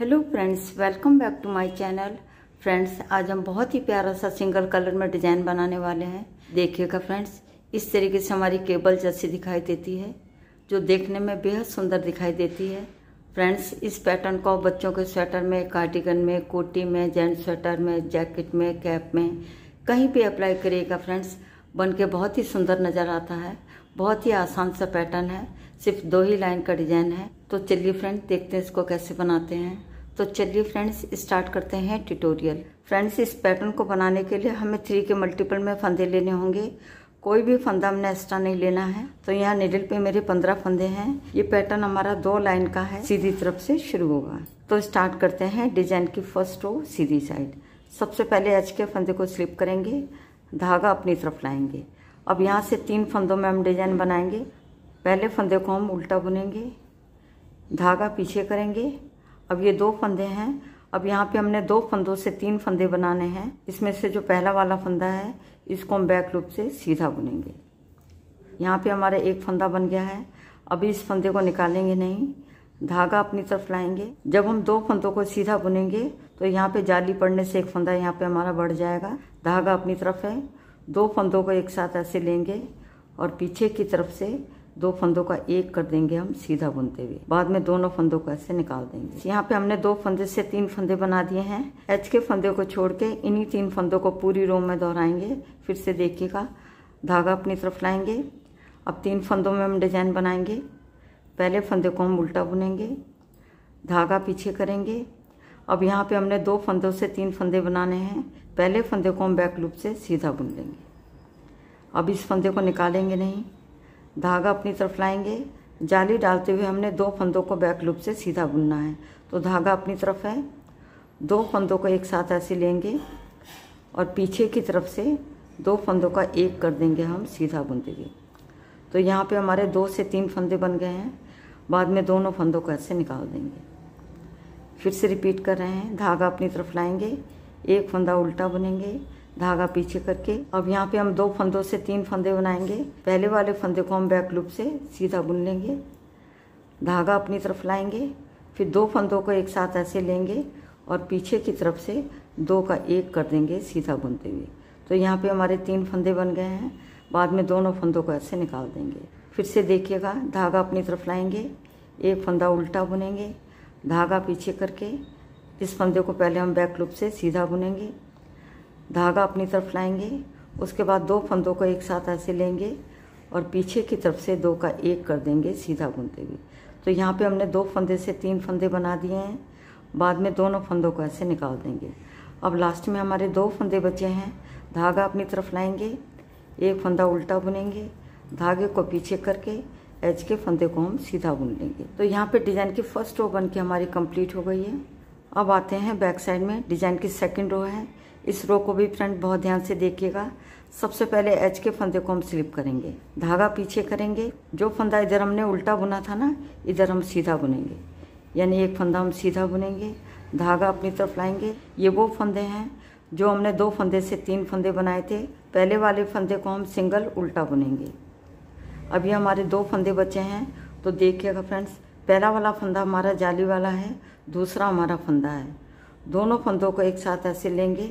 hello friends welcome back to my channel friends आज हम बहुत ही प्यारा सा सिंगल कलर में डिज़ाइन बनाने वाले हैं देखिएगा फ्रेंड्स इस तरीके से हमारी केबल जैसी दिखाई देती है जो देखने में बेहद सुंदर दिखाई देती है फ्रेंड्स इस पैटर्न को बच्चों के स्वेटर में कार्टिगन में कोटी में जेंट स्वेटर में जैकेट में कैप में कहीं भी अप्लाई करिएगा फ्रेंड्स बन के बहुत ही सुंदर नज़र आता है बहुत ही आसान सा पैटर्न है सिर्फ दो ही लाइन का डिज़ाइन है तो चलिए फ्रेंड देखते हैं इसको कैसे बनाते हैं तो चलिए फ्रेंड्स स्टार्ट करते हैं ट्यूटोरियल फ्रेंड्स इस पैटर्न को बनाने के लिए हमें थ्री के मल्टीपल में फंदे लेने होंगे कोई भी फंदा हमने एक्स्ट्रा नहीं लेना है तो यहाँ निडल पे मेरे पंद्रह फंदे हैं ये पैटर्न हमारा दो लाइन का है सीधी तरफ से शुरू होगा तो स्टार्ट करते हैं डिजाइन की फर्स्ट रो सीधी साइड सबसे पहले एच के फंदे को स्लिप करेंगे धागा अपनी तरफ लाएंगे अब यहाँ से तीन फंदों में हम डिजाइन बनाएंगे पहले फंदे को हम उल्टा बुनेंगे धागा पीछे करेंगे अब ये दो फंदे हैं अब यहाँ पे हमने दो फंदों से तीन फंदे बनाने हैं इसमें से जो पहला वाला फंदा है इसको हम बैक लूप से सीधा बुनेंगे यहाँ पे हमारा एक फंदा बन गया है अभी इस फंदे को निकालेंगे नहीं धागा अपनी तरफ लाएंगे जब हम दो फंदों को सीधा बुनेंगे तो यहाँ पे जाली पड़ने से एक फंदा यहाँ पे हमारा बढ़ जाएगा धागा अपनी तरफ है दो फंदों को एक साथ ऐसे लेंगे और पीछे की तरफ से दो फंदों का एक कर देंगे हम सीधा बुनते हुए बाद में दोनों फंदों को ऐसे निकाल देंगे यहाँ पे हमने दो फंदे से तीन फंदे बना दिए हैं एच के फंदे को छोड़ के इन्हीं तीन फंदों को पूरी रो में दोहराएंगे फिर से देखिएगा धागा अपनी तरफ लाएंगे अब तीन फंदों में हम डिजाइन बनाएंगे पहले फंदे को हम उल्टा बुनेंगे धागा पीछे करेंगे अब यहाँ पे हमने दो फंदों से तीन फंदे बनाने हैं पहले फंदे को हम बैक लूप से सीधा बुन लेंगे अब इस फंदे को निकालेंगे नहीं धागा अपनी तरफ लाएंगे जाली डालते हुए हमने दो फंदों को बैक लूप से सीधा बुनना है तो धागा अपनी तरफ है दो फंदों को एक साथ ऐसे लेंगे और पीछे की तरफ से दो फंदों का एक कर देंगे हम सीधा बुन देंगे तो यहाँ पे हमारे दो से तीन फंदे बन गए हैं बाद में दोनों फंदों को ऐसे निकाल देंगे फिर से रिपीट कर रहे हैं धागा अपनी तरफ लाएंगे एक फंदा उल्टा बुनेंगे धागा पीछे करके अब यहाँ पे हम दो फंदों से तीन फंदे बनाएंगे पहले वाले फंदे को हम बैक लूप से सीधा बुन लेंगे धागा अपनी तरफ लाएंगे फिर दो फंदों को एक साथ ऐसे लेंगे और पीछे की तरफ से दो का एक कर देंगे सीधा बुनते हुए तो यहाँ पे हमारे तीन फंदे बन गए हैं बाद में दोनों फंदों को ऐसे निकाल देंगे फिर से देखिएगा धागा अपनी तरफ लाएंगे एक फंदा उल्टा बुनेंगे धागा पीछे करके इस फंदे को पहले हम बैक लूप से सीधा बुनेंगे धागा अपनी तरफ लाएंगे उसके बाद दो फंदों को एक साथ ऐसे लेंगे और पीछे की तरफ से दो का एक कर देंगे सीधा बुनते हुए तो यहाँ पे हमने दो फंदे से तीन फंदे बना दिए हैं बाद में दोनों फंदों को ऐसे निकाल देंगे अब लास्ट में हमारे दो फंदे बचे हैं धागा अपनी तरफ लाएंगे एक फंदा उल्टा बुनेंगे धागे को पीछे करके एज के फंदे को हम सीधा बुन लेंगे तो यहाँ पे डिज़ाइन की फर्स्ट रो बन के हमारी कंप्लीट हो गई है अब आते हैं बैक साइड में डिज़ाइन की सेकंड रो है इस रो को भी फ्रेंड बहुत ध्यान से देखिएगा सबसे पहले एच के फंदे को हम स्लिप करेंगे धागा पीछे करेंगे जो फंदा इधर हमने उल्टा बुना था ना इधर हम सीधा बुनेंगे यानी एक फंदा हम सीधा बुनेंगे धागा अपनी तरफ लाएंगे ये वो फंदे हैं जो हमने दो फंदे से तीन फंदे बनाए थे पहले वाले फंदे को हम सिंगल उल्टा बुनेंगे अभी हमारे दो फंदे बचे हैं तो देखिएगा फ्रेंड्स पहला वाला फंदा हमारा जाली वाला है दूसरा हमारा फंदा है दोनों फंदों को एक साथ ऐसे लेंगे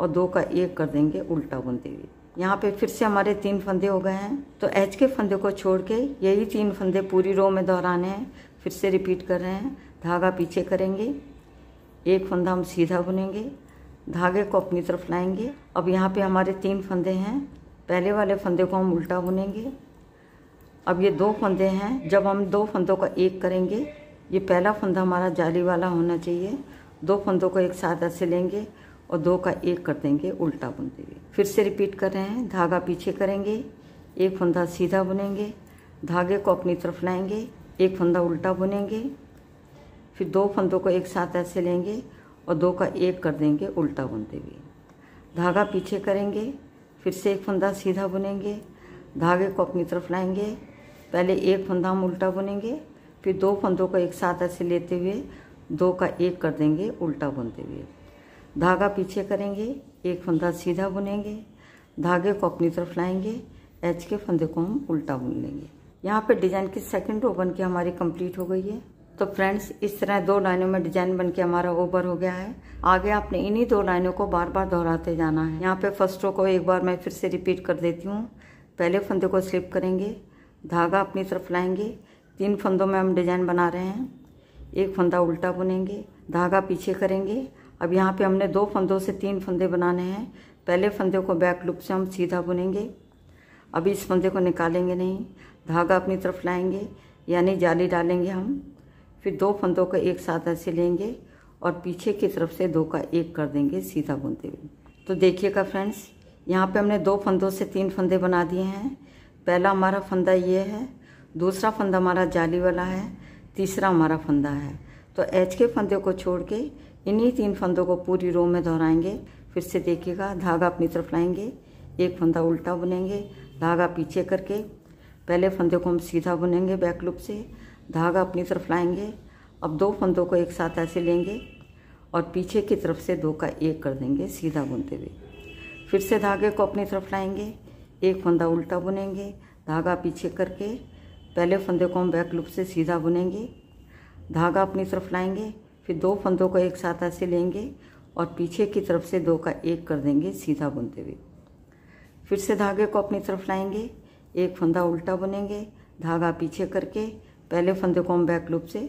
और दो का एक कर देंगे उल्टा बुनते हुए यहाँ पे फिर से हमारे तीन फंदे हो गए हैं तो एच के फंदे को छोड़ के यही तीन फंदे पूरी रो में दोहराने हैं फिर से रिपीट कर रहे हैं धागा पीछे करेंगे एक फंदा हम सीधा बुनेंगे धागे को अपनी तरफ लाएंगे अब यहाँ पे हमारे तीन फंदे हैं पहले वाले फंदे को हम उल्टा बुनेंगे अब ये दो फंदे हैं जब हम दो फंदों का एक करेंगे ये पहला फंदा हमारा जाली वाला होना चाहिए दो फंदों को एक साथ ऐसे लेंगे और दो का एक कर देंगे उल्टा बुनते हुए फिर से रिपीट कर रहे हैं धागा पीछे करेंगे एक फंदा सीधा बुनेंगे धागे को अपनी तरफ लाएंगे एक फंदा उल्टा बुनेंगे फिर दो फंदों को एक साथ ऐसे लेंगे और दो का एक कर देंगे उल्टा बुनते हुए धागा पीछे करेंगे फिर से एक फंदा सीधा बुनेंगे धागे को अपनी तरफ लाएंगे पहले एक फंदा हम उल्टा बुनेंगे फिर दो फंदों को एक साथ ऐसे लेते हुए दो का एक कर देंगे उल्टा बुनते हुए धागा पीछे करेंगे एक फंदा सीधा बुनेंगे धागे को अपनी तरफ लाएंगे एच के फंदे को हम उल्टा बुन लेंगे यहाँ पे डिजाइन की सेकंड रो बन के हमारी कंप्लीट हो गई है तो फ्रेंड्स इस तरह दो लाइनों में डिजाइन बन के हमारा ओवर हो गया है आगे आपने इन्हीं दो लाइनों को बार बार दोहराते जाना है यहाँ पे फर्स्ट रो को एक बार मैं फिर से रिपीट कर देती हूँ पहले फंदे को स्लिप करेंगे धागा अपनी तरफ लाएंगे तीन फंदों में हम डिजाइन बना रहे हैं एक फंदा उल्टा बुनेंगे धागा पीछे करेंगे अब यहाँ पे हमने दो फंदों से तीन फंदे बनाने हैं पहले फंदे को बैक लूप से हम सीधा बुनेंगे अभी इस फंदे को निकालेंगे नहीं धागा अपनी तरफ लाएंगे यानी जाली डालेंगे हम फिर दो फंदों को एक साथ ऐसे लेंगे और पीछे की तरफ से दो का एक कर देंगे सीधा बुनते हुए तो देखिएगा फ्रेंड्स यहाँ पे हमने दो फंदों से तीन फंदे बना दिए हैं पहला हमारा फंदा ये है दूसरा फंदा हमारा जाली वाला है तीसरा हमारा फंदा है तो एच के फंदे को छोड़ के इन्हीं तीन फंदों को पूरी रो में दोहराएंगे फिर से देखिएगा धागा अपनी तरफ लाएंगे एक फंदा उल्टा बुनेंगे धागा पीछे करके पहले फंदे को हम सीधा बुनेंगे बैक लूप से धागा अपनी तरफ लाएंगे अब दो फंदों को एक साथ ऐसे लेंगे और पीछे की तरफ से दो का एक कर देंगे सीधा बुनते हुए फिर से धागे को अपनी तरफ लाएंगे एक फंदा उल्टा बुनेंगे धागा पीछे करके पहले फंदे को हम बैक लूप से सीधा बुनेंगे धागा अपनी तरफ लाएंगे फिर दो फंदों को एक साथ ऐसे लेंगे और पीछे की तरफ से दो का एक कर देंगे सीधा बुनते हुए फिर से धागे को अपनी तरफ लाएंगे एक फंदा उल्टा बुनेंगे धागा पीछे करके पहले फंदे को हम बैक लूप से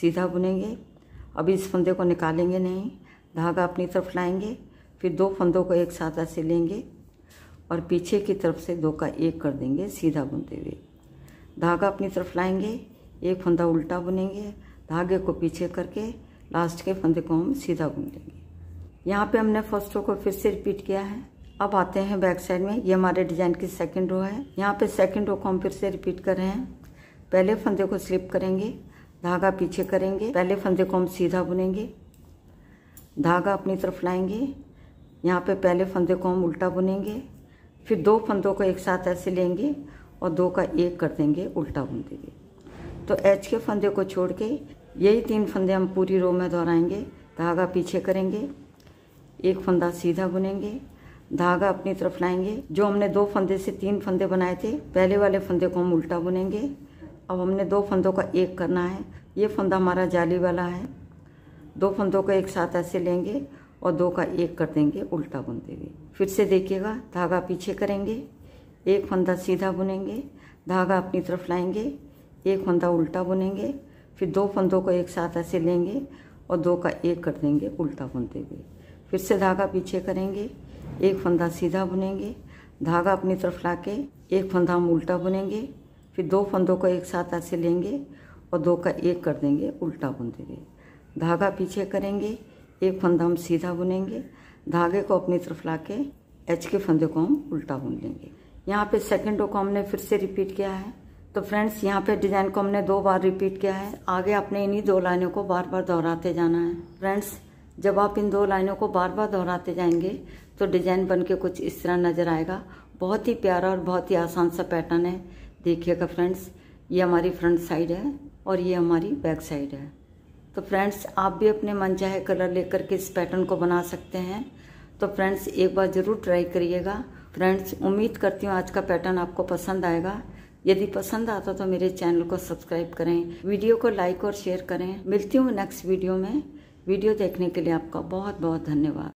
सीधा बुनेंगे अब इस फंदे को निकालेंगे नहीं धागा अपनी तरफ लाएंगे फिर दो फंदों को एक साथ ऐसे लेंगे और पीछे की तरफ से दो का एक कर देंगे सीधा बुनते हुए धागा अपनी तरफ लाएंगे एक फंदा उल्टा बुनेंगे धागे को पीछे करके लास्ट के फंदे को हम सीधा घूम लेंगे यहाँ पे हमने फर्स्ट रो को फिर से रिपीट किया है अब आते हैं बैक साइड में ये हमारे डिजाइन की सेकंड रो है यहाँ पे सेकंड रो को हम फिर से रिपीट कर रहे हैं पहले फंदे को स्लिप करेंगे धागा पीछे करेंगे पहले फंदे को हम सीधा बुनेंगे धागा अपनी तरफ लाएंगे यहाँ पे पहले फंदे को हम उल्टा बुनेंगे फिर दो फंदों को एक साथ ऐसे लेंगे और दो का एक कर देंगे उल्टा बुन देंगे तो एच के फंदे को छोड़ के यही तीन फंदे हम पूरी रो में दोहराएंगे धागा पीछे करेंगे एक फंदा सीधा बुनेंगे धागा अपनी तरफ लाएंगे जो हमने दो फंदे से तीन फंदे बनाए थे पहले वाले फंदे को हम उल्टा बुनेंगे अब हमने दो फंदों का एक करना है ये फंदा हमारा जाली वाला है दो फंदों को एक साथ ऐसे लेंगे और दो का एक कर देंगे उल्टा बुन देंगे फिर से देखिएगा धागा पीछे करेंगे एक फंदा सीधा बुनेंगे धागा अपनी तरफ लाएंगे एक फंदा उल्टा बुनेंगे फिर दो फंदों को एक साथ ऐसे लेंगे और दो का एक कर देंगे उल्टा बुनते हुए फिर से धागा पीछे करेंगे एक फंदा सीधा बुनेंगे धागा अपनी तरफ ला के एक फंदा हम उल्टा बुनेंगे फिर दो फंदों को एक साथ ऐसे लेंगे और दो का एक कर देंगे उल्टा बुनते हुए धागा पीछे करेंगे एक फंदा हम सीधा बुनेंगे धागे को अपनी तरफ ला के एच के फंदे को हम उल्टा बुन लेंगे यहाँ पे सेकेंड को हमने फिर से रिपीट किया है तो फ्रेंड्स यहाँ पे डिज़ाइन को हमने दो बार रिपीट किया है आगे आपने इन्हीं दो लाइनों को बार बार दोहराते जाना है फ्रेंड्स जब आप इन दो लाइनों को बार बार दोहराते जाएंगे तो डिज़ाइन बन के कुछ इस तरह नज़र आएगा बहुत ही प्यारा और बहुत ही आसान सा पैटर्न है देखिएगा फ्रेंड्स ये हमारी फ्रंट साइड है और ये हमारी बैक साइड है तो फ्रेंड्स आप भी अपने मन चाहे कलर लेकर के इस पैटर्न को बना सकते हैं तो फ्रेंड्स एक बार ज़रूर ट्राई करिएगा फ्रेंड्स उम्मीद करती हूँ आज का पैटर्न आपको पसंद आएगा यदि पसंद आता तो मेरे चैनल को सब्सक्राइब करें वीडियो को लाइक और शेयर करें मिलती हूँ नेक्स्ट वीडियो में वीडियो देखने के लिए आपका बहुत बहुत धन्यवाद